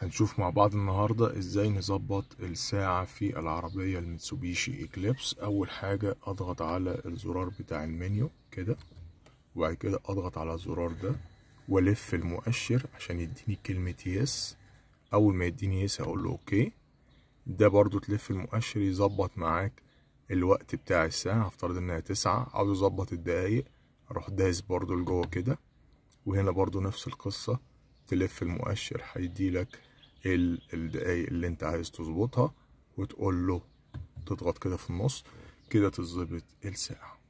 هنشوف مع بعض النهاردة ازاي نظبط الساعة في العربية المتسوبيشي اكليبس اول حاجة اضغط على الزرار بتاع المنيو كده وبعد كده اضغط على الزرار ده والف المؤشر عشان يديني كلمة يس اول ما يديني يس هقول له اوكي ده برضو تلف المؤشر يظبط معاك الوقت بتاع الساعة هفترض انها تسعة عاوز اظبط الدقايق اروح دايس برضو لجوه كده وهنا برضو نفس القصة تلف المؤشر هيديلك الدقايق اللي انت عايز تظبطها وتقول له تضغط كده في النص كده تظبط الساعه